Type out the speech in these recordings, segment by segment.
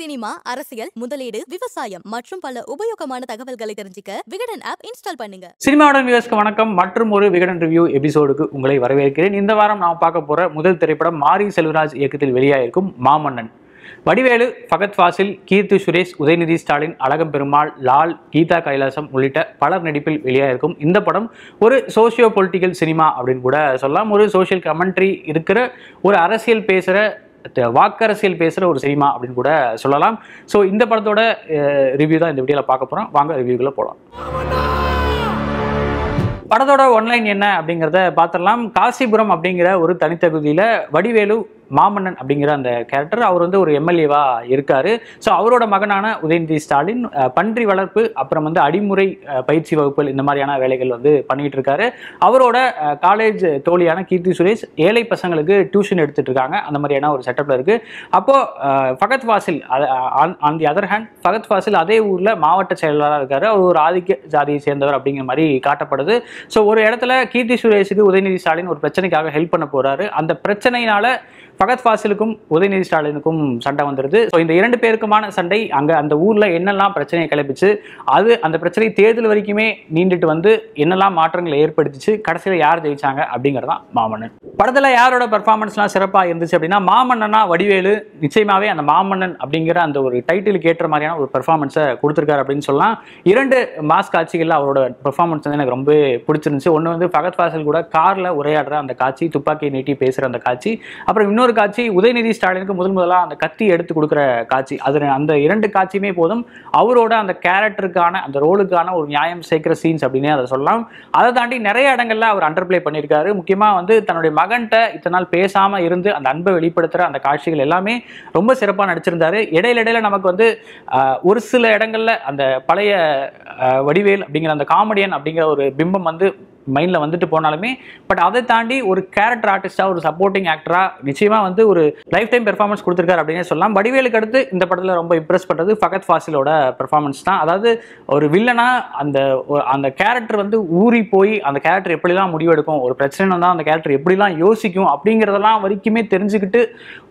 cinema அரசியல் முதலீடு விவசாயம் மற்றும் பல உபயோகமான தகவல்களை தெரிஞ்சுக்க விகடன் ஆப் இன்ஸ்டால் பண்ணுங்க சினிமாவுடன் விவசாய வணக்கம் மற்றும் ஒரு விகடன் ரிவ்யூ எபிசோடுக்கு உங்களை வரவேற்கிறேன் இந்த வாரம் நாம் பார்க்க போற முதல் திரைப்படம் மாரி செல்வராஜ் இயக்கத்தில் வெளியாயிருக்கும் மாமன்னன் வடிவேலு ஃபகத் ஃபாசில் கீர்த்தி சுரேஷ் உதயநிதி ஸ்டாலின் அழகம் பெருமாள் லால் கீதா கைலாசம் உள்ளிட்ட பலர் நடிப்பில் வெளியாயிருக்கும் இந்த படம் ஒரு சோசியோ பொலிட்டிக்கல் சினிமா அப்படின்னு கூட சொல்லலாம் ஒரு சோஷியல் கமெண்ட்ரி இருக்கிற ஒரு அரசியல் பேசுகிற வாக்கரசியல் பேசுகிற ஒரு சினிமா அப்படின்னு கூட சொல்லலாம் ஸோ இந்த படத்தோட ரிவ்யூ தான் இந்த வீடியோவில் பார்க்க போகிறோம் வாங்க ரிவ்யூக்குள்ளே போகலாம் படத்தோட ஒன்லைன் என்ன அப்படிங்கிறத பார்த்துடலாம் காசிபுரம் அப்படிங்கிற ஒரு தனித்தகுதியில் வடிவேலு மாமன்னன் அப்படிங்கிற அந்த கேரக்டர் அவர் வந்து ஒரு எம்எல்ஏவா இருக்காரு ஸோ அவரோட மகனான உதயநிதி ஸ்டாலின் பன்றி வளர்ப்பு அப்புறம் வந்து அடிமுறை பயிற்சி வகுப்புகள் இந்த மாதிரியான வேலைகள் வந்து பண்ணிட்டு இருக்காரு அவரோட காலேஜ் தோழியான கீர்த்தி சுரேஷ் ஏழை பசங்களுக்கு டியூஷன் எடுத்துட்டு இருக்காங்க அந்த மாதிரியான ஒரு செட்டப்ல இருக்கு அப்போ Fahadh Faasil on the other hand Fahadh Faasil அதே ஊர்ல மாவட்ட செயலாளராக இருக்காரு அவர் ஒரு ஆதிக்க ஜாதியை சேர்ந்தவர் அப்படிங்கிற மாதிரி காட்டப்படுது ஸோ ஒரு இடத்துல கீர்த்தி சுரேஷுக்கு உதயநிதி ஸ்டாலின் ஒரு பிரச்சனைக்காக ஹெல்ப் பண்ண போறாரு அந்த பிரச்சனையினால பகத் ஃபாசிலுக்கும் உதயநிதி ஸ்டாலினுக்கும் சண்டை வந்துடுது ஸோ இந்த இரண்டு பேருக்குமான சண்டை அங்கே அந்த ஊரில் என்னெல்லாம் பிரச்சனையை கிளப்பிச்சு அது அந்த பிரச்சனை தேர்தல் வரைக்குமே நீண்டுட்டு வந்து என்னெல்லாம் மாற்றங்களை ஏற்படுத்திச்சு கடைசியில் யார் ஜெயிச்சாங்க அப்படிங்கிறதான் மாமன்னன் படத்தில் யாரோட பர்ஃபார்மன்ஸ்லாம் சிறப்பாக இருந்துச்சு அப்படின்னா மாமன்னனா வடிவேலு நிச்சயமாகவே அந்த மாமன்னன் அப்படிங்கிற அந்த ஒரு டைட்டிலுக்கு ஏற்ற மாதிரியான ஒரு பர்ஃபார்மன்ஸை கொடுத்துருக்காரு அப்படின்னு சொல்லலாம் இரண்டு மாஸ் காட்சிகளில் அவரோட பர்ஃபார்மன்ஸ் வந்து எனக்கு ரொம்ப பிடிச்சிருந்துச்சு ஒன்று வந்து ஃபகத் ஃபாசில் கூட காரில் உரையாடுற அந்த காட்சி துப்பாக்கி நீட்டி பேசுகிற அந்த காட்சி அப்புறம் இன்னொரு இன்னொரு காட்சி உதயநிதி ஸ்டாலினுக்கு முதல் முதலாக அந்த கத்தி எடுத்து கொடுக்குற காட்சி அது அந்த இரண்டு காட்சியுமே போதும் அவரோட அந்த கேரக்டருக்கான அந்த ரோலுக்கான ஒரு நியாயம் சேர்க்கிற சீன்ஸ் அப்படின்னே அதை சொல்லலாம் அதை தாண்டி நிறைய இடங்களில் அவர் அண்டர் பிளே பண்ணியிருக்காரு முக்கியமாக வந்து தன்னுடைய மகன்கிட்ட இத்தனை நாள் பேசாமல் இருந்து அந்த அன்பை வெளிப்படுத்துகிற அந்த காட்சிகள் எல்லாமே ரொம்ப சிறப்பாக நடிச்சிருந்தாரு இடையில இடையில நமக்கு வந்து ஒரு சில இடங்கள்ல அந்த பழைய வடிவேல் அப்படிங்கிற அந்த காமெடியன் அப்படிங்கிற ஒரு பிம்பம் வந்து மைண்டில் வந்துட்டு போனாலுமே பட் அதை தாண்டி ஒரு கேரக்டர் ஆர்டிஸ்டாக ஒரு சப்போர்ட்டிங் ஆக்டராக நிச்சயமாக வந்து ஒரு லைஃப் டைம் பெர்ஃபார்மன்ஸ் கொடுத்துருக்காரு அப்படின்னே சொல்லலாம் வடிவேலுக்கு அடுத்து இந்த படத்தில் ரொம்ப இம்ப்ரெஸ் பண்ணுறது ஃபகத் ஃபாசிலோட பெர்ஃபார்மன்ஸ் தான் அதாவது ஒரு வில்லனாக அந்த அந்த கேரக்டர் வந்து ஊறி போய் அந்த கேரக்டர் எப்படிலாம் முடிவெடுக்கும் ஒரு பிரச்சனை வந்தால் அந்த கேரக்டர் எப்படிலாம் யோசிக்கும் அப்படிங்கிறதெல்லாம் வரைக்குமே தெரிஞ்சுக்கிட்டு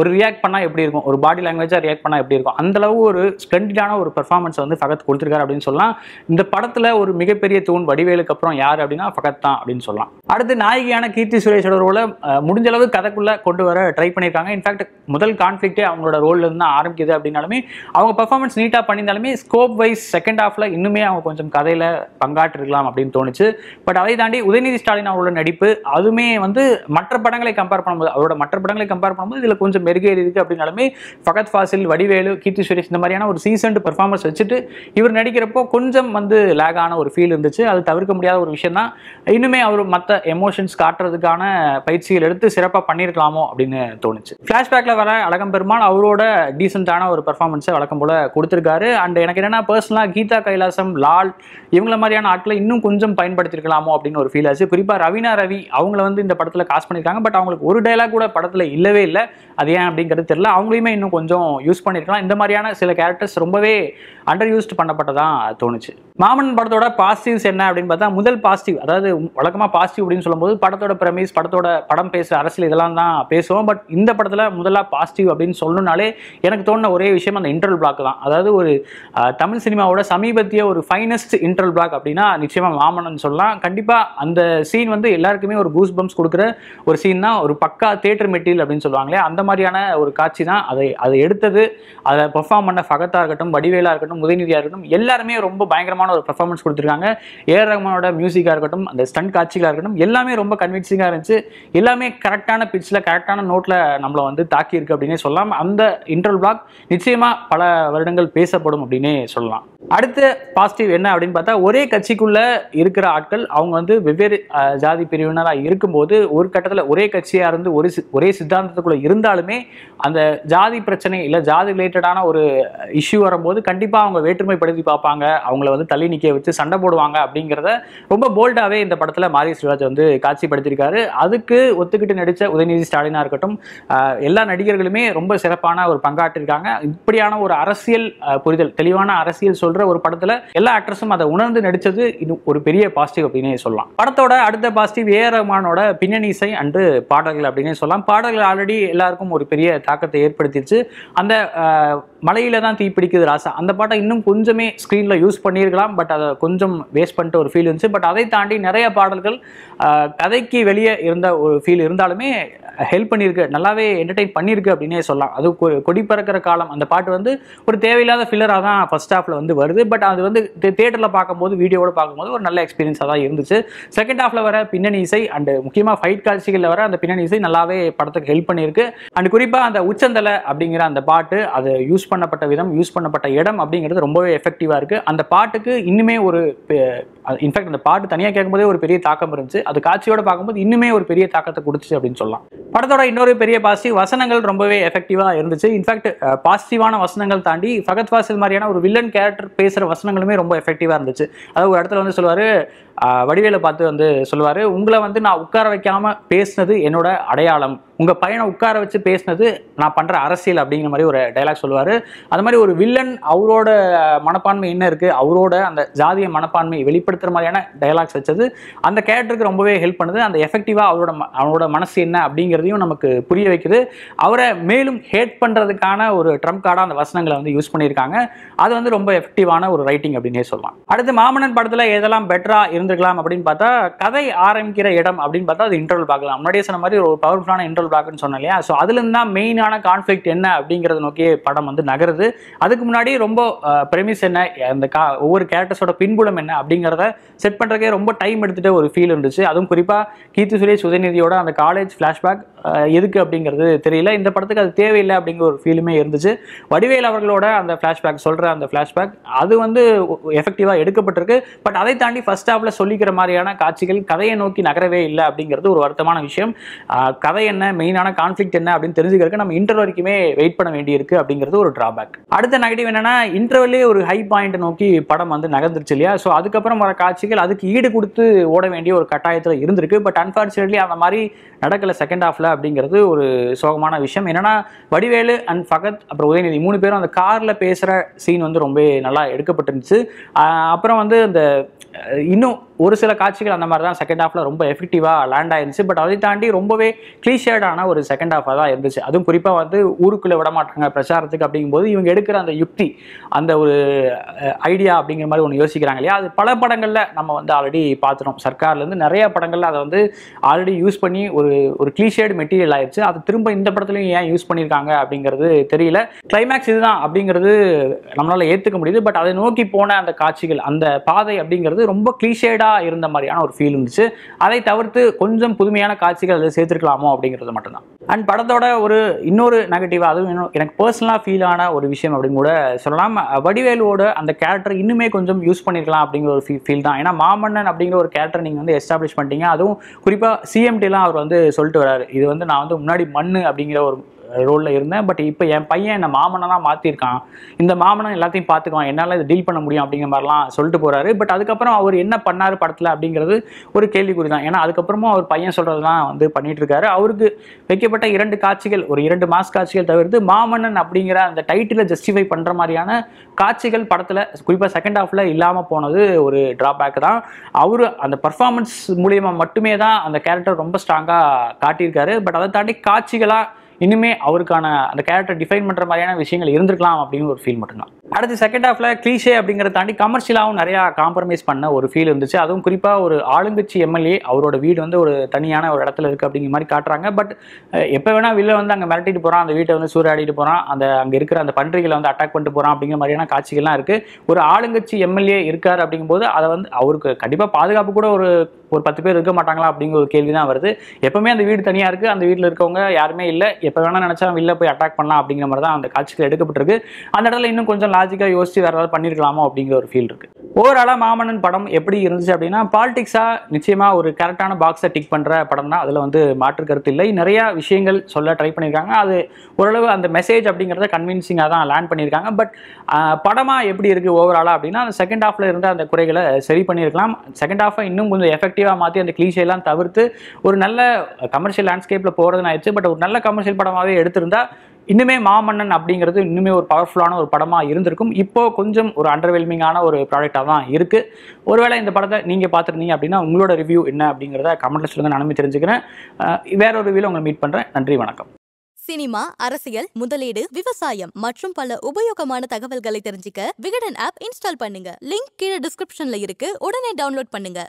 ஒரு ரியாக்ட் பண்ணால் எப்படி இருக்கும் ஒரு பாடி லாங்குவேஜாக ரியாக்ட் பண்ணால் எப்படி இருக்கும் அந்தளவு ஒரு ஸ்ப்ளெண்டடான ஒரு பெர்ஃபார்மன்ஸ் வந்து ஃபகத் கொடுத்துருக்காரு அப்படின்னு சொல்லலாம் இந்த படத்தில் ஒரு மிகப்பெரிய தூண் வடிவேலுக்கு அப்புறம் யார் அப்படின்னா ஃபகத் தான் அப்படின்னு சொல்லலாம் அடுத்து நாயகியான கீர்த்தி சுரேஷோட ரோல முடிஞ்ச அளவு கதைக்குள்ளே கொண்டு வர ட்ரை பண்ணியிருக்காங்க இன்ஃபேக்ட் முதல் கான்ஃபிளிக்டே அவங்களோட ரோல்ல இருந்து தான் ஆரம்பிக்குது அப்படின்னாலுமே அவங்க பர்ஃபார்மன்ஸ் நீட்டாக பண்ணியிருந்தாலுமே ஸ்கோப் வைஸ் செகண்ட் ஆஃப்ல இன்னுமே அவங்க கொஞ்சம் கதையில் பங்காற்றிருக்கலாம் அப்படின்னு தோணுச்சு பட் அதை தாண்டி உதயநிதி ஸ்டாலின் அவரோட நடிப்பு அதுவுமே வந்து மற்ற படங்களை கம்பேர் பண்ணும்போது அவரோட மற்ற படங்களை கம்பேர் பண்ணும்போது இதில் கொஞ்சம் மெருகேறி இருக்குது அப்படின்னாலுமே ஃபகத் ஃபாசில் வடிவேலு கீர்த்தி சுரேஷ் இந்த மாதிரியான ஒரு சீசன்ட் பர்ஃபார்மன்ஸ் வச்சுட்டு இவர் நடிக்கிறப்போ கொஞ்சம் வந்து லேக் ஆன ஒரு ஃபீல் இருந்துச்சு அது தவிர்க்க முடியாத ஒரு விஷயம் தான் இன்னுமே அவர் மற்ற எமோஷன்ஸ் காட்டுறதுக்கான பயிற்சிகள் எடுத்து சிறப்பாக பண்ணியிருக்கலாமோ அப்படின்னு தோணுச்சு ஃப்ளாஷ்பேக்கில் வர பெருமாள் அவரோட டீசெண்டான ஒரு பெர்ஃபார்மன்ஸை வழக்கம் போல் கொடுத்துருக்காரு அண்ட் எனக்கு என்னென்னா பர்சனலாக கீதா கைலாசம் லால் இவங்கள மாதிரியான ஆட்களை இன்னும் கொஞ்சம் பயன்படுத்திருக்கலாமோ அப்படின்னு ஒரு ஃபீல் ஆச்சு குறிப்பாக ரவினா ரவி அவங்கள வந்து இந்த படத்தில் காசு பண்ணியிருக்காங்க பட் அவங்களுக்கு ஒரு டைலாக் கூட படத்தில் இல்லவே இல்லை அது ஏன் அப்படிங்கிறது தெரியல அவங்களையுமே இன்னும் கொஞ்சம் யூஸ் பண்ணியிருக்கலாம் இந்த மாதிரியான சில கேரக்டர்ஸ் ரொம்பவே அண்டர் யூஸ்ட் பண்ணப்பட்டதான் தோணுச்சு மாமன் படத்தோட பாசிட்டிவ்ஸ் என்ன அப்படின்னு பார்த்தா முதல் பாசிட்டிவ் அதாவது வழக்கமாக பாசிட்டிவ் அப்படின்னு சொல்லும்போது படத்தோட பிரமிஸ் படத்தோட படம் பேசுகிற அரசியல் இதெல்லாம் தான் பேசுவோம் பட் இந்த படத்தில் முதலாக பாசிட்டிவ் அப்படின்னு சொல்லணும்னாலே எனக்கு தோணுன ஒரே விஷயம் அந்த இன்டர்வல் பிளாக் தான் அதாவது ஒரு தமிழ் சினிமாவோட சமீபத்திய ஒரு ஃபைனஸ்ட் இன்டர்வல் பிளாக் அப்படின்னா நிச்சயமாக மாமன் சொல்லலாம் கண்டிப்பாக அந்த சீன் வந்து எல்லாருக்குமே ஒரு கூஸ் பம்ஸ் கொடுக்குற ஒரு சீன் தான் ஒரு பக்கா தேட்டர் மெட்டீரியல் அப்படின்னு சொல்லுவாங்களே அந்த மாதிரியான ஒரு காட்சி தான் அதை அதை எடுத்தது அதை பெர்ஃபார்ம் பண்ண ஃபகத்தாக இருக்கட்டும் வடிவேலாக இருக்கட்டும் இருக்கட்டும் உதயநிதியாக இருக்கட்டும் எல்லாருமே ரொம்ப பயங்கரமான ஒரு பர்ஃபார்மன்ஸ் கொடுத்துருக்காங்க ஏஆர் ரஹ்மானோட மியூசிக்காக இருக்கட்டும் அந்த ஸ்டண்ட் காட்சிகளாக இருக்கட்டும் எல்லாமே ரொம்ப கன்வின்சிங்காக இருந்துச்சு எல்லாமே கரெக்டான பிச்சில் கரெக்டான நோட்டில் நம்மளை வந்து தாக்கியிருக்கு அப்படின்னே சொல்லலாம் அந்த இன்டர்வல் பிளாக் நிச்சயமாக பல வருடங்கள் பேசப்படும் அப்படின்னே சொல்லலாம் அடுத்த பாசிட்டிவ் என்ன அப்படின்னு பார்த்தா ஒரே கட்சிக்குள்ள இருக்கிற ஆட்கள் அவங்க வந்து வெவ்வேறு ஜாதி பிரிவினராக இருக்கும்போது ஒரு கட்டத்தில் ஒரே கட்சியாக இருந்து ஒரு ஒரே சித்தாந்தத்துக்குள்ளே இருந்தாலுமே அந்த ஜாதி பிரச்சனை இல்லை ஜாதி ரிலேட்டடான ஒரு இஷ்யூ வரும்போது கண்டிப்பாக அவங்க வேற்றுமைப்படுத்தி பார்ப்பாங்க அவங்கள வந்து தள்ளி நிற்க வச்சு சண்டை போடுவாங்க அப்படிங்கிறத ரொம்ப போல்டாகவே இந்த படத்தில் மாரி சிவராஜ் வந்து காட்சிப்படுத்தியிருக்காரு அதுக்கு ஒத்துக்கிட்டு நடித்த உதயநிதி ஸ்டாலினாக இருக்கட்டும் எல்லா நடிகர்களுமே ரொம்ப சிறப்பான ஒரு பங்காற்றிருக்காங்க இப்படியான ஒரு அரசியல் புரிதல் தெளிவான அரசியல் சொல்கிற ஒரு படத்தில் எல்லா ஆக்ட்ரஸும் அதை உணர்ந்து நடித்தது இது ஒரு பெரிய பாசிட்டிவ் அப்படின்னே சொல்லலாம் படத்தோட அடுத்த பாசிட்டிவ் ஏ ரஹ்மானோட பின்னணி இசை அன்று பாடல்கள் அப்படின்னே சொல்லலாம் பாடல்கள் ஆல்ரெடி எல்லாருக்கும் ஒரு பெரிய தாக்கத்தை ஏற்படுத்திடுச்சு அந்த மலையில தான் தீப்பிடிக்குது ராசா அந்த பாட்டை இன்னும் கொஞ்சமே ஸ்க்ரீனில் யூஸ் பண்ணியிருக்கலாம் பட் அதை கொஞ்சம் வேஸ்ட் பண்ணிட்டு ஒரு ஃபீல் இருந்துச்சு பட் அதை தாண்டி நிறைய பாடல்கள் கதைக்கு வெளியே இருந்த ஒரு ஃபீல் இருந்தாலுமே ஹெல்ப் பண்ணியிருக்கு நல்லாவே என்டர்டைன் பண்ணியிருக்கு அப்படின்னே சொல்லலாம் அது கொடி பறக்கிற காலம் அந்த பாட்டு வந்து ஒரு தேவையில்லாத ஃபில்லராக தான் ஃபஸ்ட் ஹாஃபில் வந்து வருது பட் அது வந்து தேட்டரில் பார்க்கும்போது வீடியோவோட பார்க்கும்போது ஒரு நல்ல எக்ஸ்பீரியன்ஸாக தான் இருந்துச்சு செகண்ட் ஹாஃபில் வர பின்னணி இசை அண்ட் முக்கியமாக ஃபைட் காட்சிகளில் வர அந்த பின்னணி இசை நல்லாவே படத்துக்கு ஹெல்ப் பண்ணியிருக்கு அண்ட் குறிப்பாக அந்த உச்சந்தலை அப்படிங்கிற அந்த பாட்டு அதை யூஸ் பண்ணப்பட்ட விதம் யூஸ் பண்ணப்பட்ட இடம் அப்படிங்கிறது ரொம்பவே எஃபெக்டிவாக இருக்குது அந்த பாட்டுக்கு இன்னுமே ஒரு இன்ஃபேக்ட் அந்த பாட்டு தனியாக கேட்கும்போதே ஒரு பெரிய தாக்கம் இருந்துச்சு அது காட்சியோட பார்க்கும்போது இன்னுமே ஒரு பெரிய தாக்கத்தை கொடுத்துச்சு அப்படின்னு சொல்லலாம் படத்தோட இன்னொரு பெரிய பாசிட்டிவ் வசனங்கள் ரொம்பவே எஃபெக்டிவாக இருந்துச்சு இன்ஃபேக்ட் பாசிட்டிவான வசனங்கள் தாண்டி ஃபகத் வாசில் மாதிரியான ஒரு வில்லன் கேரக்டர் பேசுகிற வசனங்களுமே ரொம்ப எஃபெக்டிவாக இருந்துச்சு அதாவது ஒரு இடத்துல வந்து சொல்லுவார் வடிவேல பார்த்து வந்து சொல்லுவார் உங்களை வந்து நான் உட்கார வைக்காமல் பேசினது என்னோட அடையாளம் உங்கள் பையனை உட்கார வச்சு பேசினது நான் பண்ணுற அரசியல் அப்படிங்கிற மாதிரி ஒரு டைலாக் சொல்லுவார் அது மாதிரி ஒரு வில்லன் அவரோட மனப்பான்மை என்ன இருக்குது அவரோட அந்த ஜாதிய மனப்பான்மை வெளிப்படுத்துகிற மாதிரியான டைலாக்ஸ் வச்சது அந்த கேரக்டருக்கு ரொம்பவே ஹெல்ப் பண்ணுது அந்த எஃபெக்டிவாக அவரோட அவனோட மனசு என்ன அப்படிங்கிறதையும் நமக்கு புரிய வைக்குது அவரை மேலும் ஹேட் பண்ணுறதுக்கான ஒரு ட்ரம்ப் கார்டாக அந்த வசனங்களை வந்து யூஸ் பண்ணியிருக்காங்க அது வந்து ரொம்ப எஃபெக்டிவான ஒரு ரைட்டிங் அப்படின்னே சொல்லலாம் அடுத்து மாமன்னன் படத்தில் எதெல்லாம் பெட்டராக இருந்திருக்கலாம் அப்படின்னு பார்த்தா கதை ஆரம்பிக்கிற இடம் அப்படின்னு பார்த்தா அது இன்டர்வல் பார்க்கலாம் முன்னாடியே சொன்ன மாதிரி ஒரு பவர்ஃபுல்லான இன்டர்வல் பார்க்குன்னு சொன்னேன் இல்லையா ஸோ அதுலேருந்து தான் மெயினான கான்ஃப்ளிக் என்ன அப்படிங்கிறத நோக்கி படம் வந்து நகருது அதுக்கு முன்னாடி ரொம்ப ப்ரெமிஸ் என்ன அந்த கா ஒவ்வொரு கேரக்டர்ஸோட பின்புலம் என்ன அப்படிங்கிறத செட் பண்ணுறதுக்கே ரொம்ப டைம் எடுத்துகிட்டு ஒரு ஃபீல் இருந்துச்சு அதுவும் குறிப்பாக கீர்த்தி சுரேஷ் உதயநிதியோட அந்த காலேஜ் ஃப்ளாஷ்பேக் எதுக்கு அப்படிங்கிறது தெரியல இந்த படத்துக்கு அது தேவையில்லை அப்படிங்கிற ஒரு ஃபீலுமே இருந்துச்சு வடிவேல் அவர்களோட அந்த ஃப்ளாஷ்பேக் சொல்கிற அந்த ஃப்ளாஷ்பேக் அது வந்து எஃபெக்டிவாக எடுக்கப்பட்டிருக்கு பட் அதை தாண்டி ஃபர்ஸ்ட் ஹாஃபில் சொல்லிக்கிற மாதிரியான காட்சிகள் கதையை நோக்கி நகரவே இல்லை அப்படிங்கிறது ஒரு வருத்தமான விஷயம் கதை என்ன மெயினான கான்ஃப்ளிக் என்ன அப்படின்னு தெரிஞ்சுக்கிறதுக்கு நம்ம இன்டர் வரைக்குமே வெயிட் பண்ண வேண்டியிருக்கு அப்படிங்கிறது ஒரு ட்ராபேக் அடுத்த நெகட்டிவ் என்னன்னா இன்டர்வெல்லே ஒரு ஹை பாயிண்ட் நோக்கி படம் வந்து நகர்ந்துருச்சு இல்லையா ஸோ அதுக்கப்புறம் வர காட்சிகள் அதுக்கு ஈடு கொடுத்து ஓட வேண்டிய ஒரு கட்டாயத்தில் இருந்திருக்கு பட் அன்ஃபார்ச்சுனேட்லி அந்த மாதிரி நடக்கலை செகண்ட் ஹாஃபில் அப்படிங்கிறது ஒரு சோகமான விஷயம் என்னென்னா வடிவேலு அண்ட் ஃபகத் அப்புறம் உதயநிதி மூணு பேரும் அந்த காரில் பேசுகிற சீன் வந்து ரொம்ப நல்லா எடுக்கப்பட்டிருந்துச்சு அப்புறம் வந்து அந்த இன்னும் ஒரு சில காட்சிகள் அந்த மாதிரி தான் செகண்ட் ஹாஃபில் ரொம்ப எஃபெக்டிவாக லேண்ட் ஆயிருந்துச்சு பட் அதை தாண்டி ரொம்பவே கிளீஷேர்டான ஒரு செகண்ட் ஹாஃபாக தான் இருந்துச்சு அதுவும் குறிப்பாக வந்து ஊருக்குள்ளே விட மாட்டாங்க பிரச்சாரத்துக்கு அப்படிங்கும்போது இவங்க எடுக்கிற அந்த யுக்தி அந்த ஒரு ஐடியா அப்படிங்கிற மாதிரி ஒன்று யோசிக்கிறாங்க இல்லையா அது பல படங்களில் நம்ம வந்து ஆல்ரெடி பார்த்துட்டோம் சர்க்கார்லேருந்து நிறைய படங்களில் அதை வந்து ஆல்ரெடி யூஸ் பண்ணி ஒரு ஒரு கிளீஷேர்டு மெட்டீரியல் ஆயிடுச்சு அது திரும்ப இந்த படத்துலையும் ஏன் யூஸ் பண்ணியிருக்காங்க அப்படிங்கிறது தெரியல கிளைமேக்ஸ் இதுதான் அப்படிங்கிறது நம்மளால் ஏற்றுக்க முடியுது பட் அதை நோக்கி போன அந்த காட்சிகள் அந்த பாதை அப்படிங்கிறது வந்து ரொம்ப கிளீஷேடாக இருந்த மாதிரியான ஒரு ஃபீல் இருந்துச்சு அதை தவிர்த்து கொஞ்சம் புதுமையான காட்சிகள் அதை சேர்த்துருக்கலாமோ அப்படிங்கிறது மட்டும்தான் அண்ட் படத்தோட ஒரு இன்னொரு நெகட்டிவாக அதுவும் இன்னும் எனக்கு பர்சனலாக ஃபீல் ஆன ஒரு விஷயம் அப்படின்னு கூட சொல்லலாம் வடிவேலுவோட அந்த கேரக்டர் இன்னுமே கொஞ்சம் யூஸ் பண்ணியிருக்கலாம் அப்படிங்கிற ஒரு ஃபீல் தான் ஏன்னா மாமன்னன் அப்படிங்கிற ஒரு கேரக்டர் நீங்கள் வந்து எஸ்டாப்ளிஷ் பண்ணிட்டீங்க அதுவும் குறிப்பாக சிஎம்டிலாம் அவர் வந்து சொல்லிட்டு வர்றாரு இது வந்து நான் வந்து முன்னாடி மண் அப்படிங்கிற ஒரு ரோலில் இருந்தேன் பட் இப்போ என் பையன் என்னை மாமனெல்லாம் மாற்றிருக்கான் இந்த மாமனம் எல்லாத்தையும் பார்த்துக்கலாம் என்னால் இதை டீல் பண்ண முடியும் அப்படிங்கிற மாதிரிலாம் சொல்லிட்டு போகிறாரு பட் அதுக்கப்புறம் அவர் என்ன பண்ணார் படத்தில் அப்படிங்கிறது ஒரு கேள்விக்குறி தான் ஏன்னா அதுக்கப்புறமும் அவர் பையன் சொல்கிறதெல்லாம் வந்து பண்ணிகிட்ருக்காரு அவருக்கு வைக்கப்பட்ட இரண்டு காட்சிகள் ஒரு இரண்டு மாஸ் காட்சிகள் தவிர்த்து மாமன்னன் அப்படிங்கிற அந்த டைட்டிலை ஜஸ்டிஃபை பண்ணுற மாதிரியான காட்சிகள் படத்தில் குறிப்பாக செகண்ட் ஆஃபில் இல்லாமல் போனது ஒரு ட்ராபேக் தான் அவர் அந்த பர்ஃபார்மன்ஸ் மூலியமாக மட்டுமே தான் அந்த கேரக்டர் ரொம்ப ஸ்ட்ராங்காக காட்டியிருக்காரு பட் அதை தாண்டி காட்சிகளாக இன்னுமே அவருக்கான அந்த கேரக்டர் டிஃபைன் பண்ணுற மாதிரியான விஷயங்கள் இருந்திருக்கலாம் அப்படின்னு ஒரு ஃபீல் மட்டும்தான் அடுத்து செகண்ட் ஹாஃப்ல கிளீஷே அப்படிங்கிறத தாண்டி கமர்ஷியலாகவும் நிறையா காம்ப்ரமைஸ் பண்ண ஒரு ஃபீல் இருந்துச்சு அதுவும் குறிப்பாக ஒரு ஆளுங்கட்சி எம்எல்ஏ அவரோட வீடு வந்து ஒரு தனியான ஒரு இடத்துல இருக்குது அப்படிங்கிற மாதிரி காட்டுறாங்க பட் எப்போ வேணால் வெளில வந்து அங்கே மிரட்டிட்டு போகிறான் அந்த வீட்டை வந்து சூறையாடிட்டு போகிறான் அந்த அங்கே இருக்கிற அந்த பன்றிகளை வந்து அட்டாக் பண்ணிட்டு போகிறான் அப்படிங்கிற மாதிரியான காட்சிகள்லாம் இருக்குது ஒரு ஆளுங்கட்சி எம்எல்ஏ இருக்கார் அப்படிங்கும்போது அதை வந்து அவருக்கு கண்டிப்பாக பாதுகாப்பு கூட ஒரு ஒரு பத்து பேர் இருக்க மாட்டாங்களா அப்படிங்கிற ஒரு கேள்வி தான் வருது எப்பவுமே அந்த வீடு தனியாக இருக்குது அந்த வீட்டில் இருக்கவங்க யாருமே இல்லை எப்போ வேணால் நினச்சா வெளில போய் அட்டாக் பண்ணலாம் அப்படிங்கிற மாதிரி தான் அந்த காட்சிகள் எடுக்கப்பட்டிருக்கு அந்த இடத்துல இன்னும் கொஞ்சம் லாஜிக்காக யோசிச்சு வேறு ஏதாவது பண்ணியிருக்கலாமோ அப்படிங்கிற ஒரு ஃபீல் இருக்குது ஓவராலாக மாமன்னன் படம் எப்படி இருந்துச்சு அப்படின்னா பாலிடிக்ஸாக நிச்சயமாக ஒரு கரெக்டான பாக்ஸை டிக் பண்ணுற படம் தான் அதில் வந்து மாற்று கருத்து இல்லை நிறையா விஷயங்கள் சொல்ல ட்ரை பண்ணியிருக்காங்க அது ஓரளவு அந்த மெசேஜ் அப்படிங்கிறத கன்வின்சிங்காக தான் லேண்ட் பண்ணியிருக்காங்க பட் படமாக எப்படி இருக்குது ஓவராலாக அப்படின்னா அந்த செகண்ட் ஹாஃபில் இருந்த அந்த குறைகளை சரி பண்ணியிருக்கலாம் செகண்ட் ஹாஃபை இன்னும் கொஞ்சம் எஃபெக்டிவ் நெகட்டிவாக மாற்றி அந்த கிளீஷையெல்லாம் தவிர்த்து ஒரு நல்ல கமர்ஷியல் லேண்ட்ஸ்கேப்பில் போகிறதுன்னு ஆயிடுச்சு பட் ஒரு நல்ல கமர்ஷியல் படமாகவே எடுத்திருந்தா இன்னுமே மாமன்னன் அப்படிங்கிறது இன்னுமே ஒரு பவர்ஃபுல்லான ஒரு படமாக இருந்திருக்கும் இப்போ கொஞ்சம் ஒரு அண்டர்வெல்மிங்கான ஒரு ப்ராடக்டாக தான் இருக்குது ஒருவேளை இந்த படத்தை நீங்கள் பார்த்துருந்தீங்க அப்படின்னா உங்களோட ரிவ்யூ என்ன அப்படிங்கிறத கமெண்ட்டில் சொல்லுங்கள் நான் தெரிஞ்சுக்கிறேன் வேற ஒரு ரிவியூவில் உங்களை மீட் பண்ணுறேன் நன்றி வணக்கம் சினிமா அரசியல் முதலீடு விவசாயம் மற்றும் பல உபயோகமான தகவல்களை தெரிஞ்சுக்க விகடன் ஆப் இன்ஸ்டால் பண்ணுங்க லிங்க் கீழே டிஸ்கிரிப்ஷன்ல இருக்கு உடனே டவுன்லோட் பண்ணுங்க